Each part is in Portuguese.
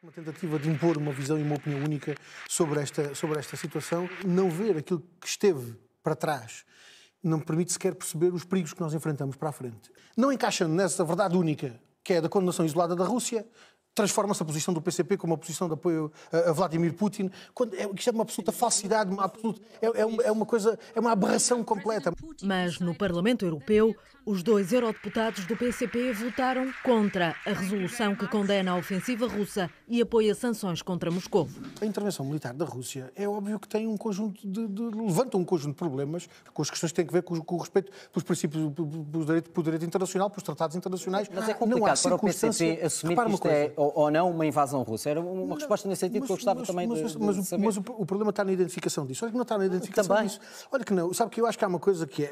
uma tentativa de impor uma visão e uma opinião única sobre esta, sobre esta situação, não ver aquilo que esteve para trás não permite sequer perceber os perigos que nós enfrentamos para a frente. Não encaixando nessa verdade única, que é da condenação isolada da Rússia, transforma-se a posição do PCP como uma posição de apoio a, Vladimir Putin. Quando, é, isto é uma absoluta falsidade, uma absoluta, é, é, é uma coisa, é uma aberração completa. Mas no Parlamento Europeu, os dois eurodeputados do PCP votaram contra a resolução que condena a ofensiva russa e apoia sanções contra Moscou. A intervenção militar da Rússia é óbvio que tem um conjunto de, de levanta um conjunto de problemas com as questões que têm a ver com, com o respeito pelos princípios do direito, direito, internacional, pelos tratados internacionais. Mas é complicado não há para o PCP assumir que isto é ou, não uma invasão russa? Era uma não, resposta nesse sentido mas, que eu gostava mas, também mas, de, de mas, mas o, o, problema está na identificação disso. Olha que não está na identificação também. disso. Olha que não. Sabe que eu acho que há uma coisa que é...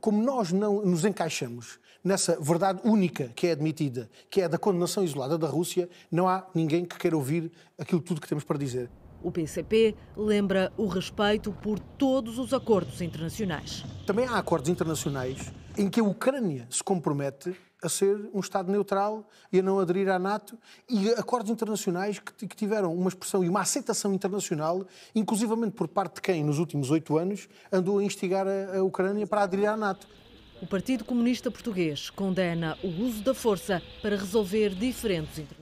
Como nós não nos encaixamos nessa verdade única que é admitida, que é a da condenação isolada da Rússia, não há ninguém que queira ouvir aquilo tudo que temos para dizer. O PCP lembra o respeito por todos os acordos internacionais. Também há acordos internacionais em que a Ucrânia se compromete a ser um Estado neutral e a não aderir à NATO, e acordos internacionais que, tiveram uma expressão e uma aceitação internacional, inclusivamente por parte de quem, nos últimos oito anos, andou a instigar a, Ucrânia para aderir à NATO. O Partido Comunista Português condena o uso da força para resolver diferentes